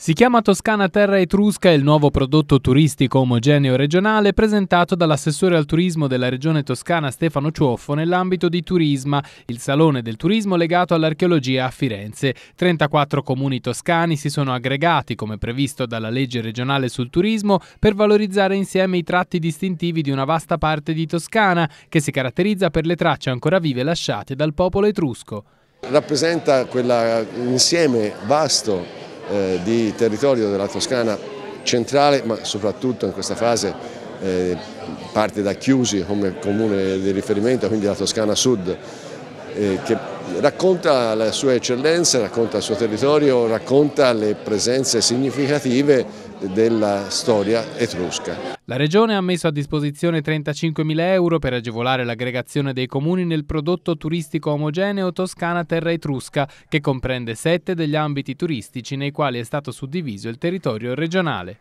Si chiama Toscana Terra Etrusca il nuovo prodotto turistico omogeneo regionale presentato dall'assessore al turismo della regione toscana Stefano Ciuoffo nell'ambito di Turisma, il salone del turismo legato all'archeologia a Firenze. 34 comuni toscani si sono aggregati, come previsto dalla legge regionale sul turismo, per valorizzare insieme i tratti distintivi di una vasta parte di Toscana, che si caratterizza per le tracce ancora vive lasciate dal popolo etrusco. Rappresenta quell'insieme vasto eh, di territorio della Toscana centrale, ma soprattutto in questa fase eh, parte da Chiusi come comune di riferimento, quindi la Toscana Sud, eh, che racconta la sua eccellenza, racconta il suo territorio, racconta le presenze significative della storia etrusca. La Regione ha messo a disposizione 35.000 euro per agevolare l'aggregazione dei comuni nel prodotto turistico omogeneo Toscana Terra Etrusca, che comprende sette degli ambiti turistici nei quali è stato suddiviso il territorio regionale.